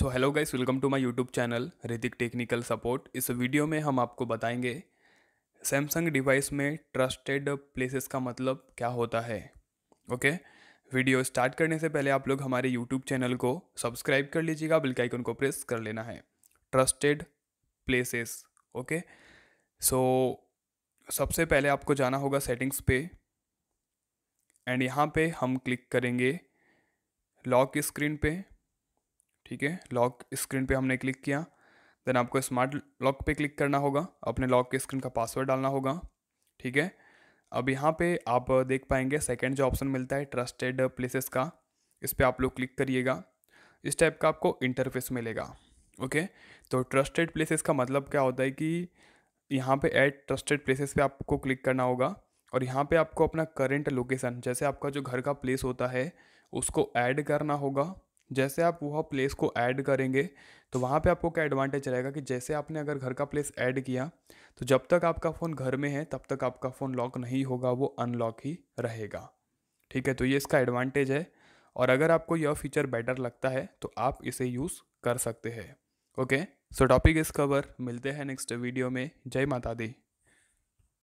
so hello guys welcome to my YouTube channel Hritik technical support इस video में हम आपको बताएंगे सैमसंग डिवाइस में ट्रस्टेड प्लेसेस का मतलब क्या होता है ओके वीडियो स्टार्ट करने से पहले आप लोग हमारे यूट्यूब चैनल को सब्सक्राइब कर लीजिएगा बिल्कुल आइकन को प्रेस कर लेना है ट्रस्टेड प्लेसेस ओके सो सबसे पहले आपको जाना होगा सेटिंग्स पे एंड यहाँ पे हम क्लिक करेंगे लॉक स्क्रीन पे ठीक है लॉक स्क्रीन पे हमने क्लिक किया देन आपको स्मार्ट लॉक पे क्लिक करना होगा अपने लॉक के स्क्रीन का पासवर्ड डालना होगा ठीक है अब यहाँ पे आप देख पाएंगे सेकंड जो ऑप्शन मिलता है ट्रस्टेड प्लेसेस का इस पर आप लोग क्लिक करिएगा इस टाइप का आपको इंटरफेस मिलेगा ओके तो ट्रस्टेड प्लेसेस का मतलब क्या होता है कि यहाँ पे ऐड ट्रस्टेड प्लेसेस पे आपको क्लिक करना होगा और यहाँ पे आपको अपना करेंट लोकेशन जैसे आपका जो घर का प्लेस होता है उसको ऐड करना होगा जैसे आप वह प्लेस को ऐड करेंगे तो वहाँ पे आपको क्या एडवांटेज रहेगा कि जैसे आपने अगर घर का प्लेस ऐड किया तो जब तक आपका फ़ोन घर में है तब तक आपका फ़ोन लॉक नहीं होगा वो अनलॉक ही रहेगा ठीक है तो ये इसका एडवांटेज है और अगर आपको यह फीचर बेटर लगता है तो आप इसे यूज़ कर सकते हैं ओके सो टॉपिक इस कवर मिलते हैं नेक्स्ट वीडियो में जय माता दी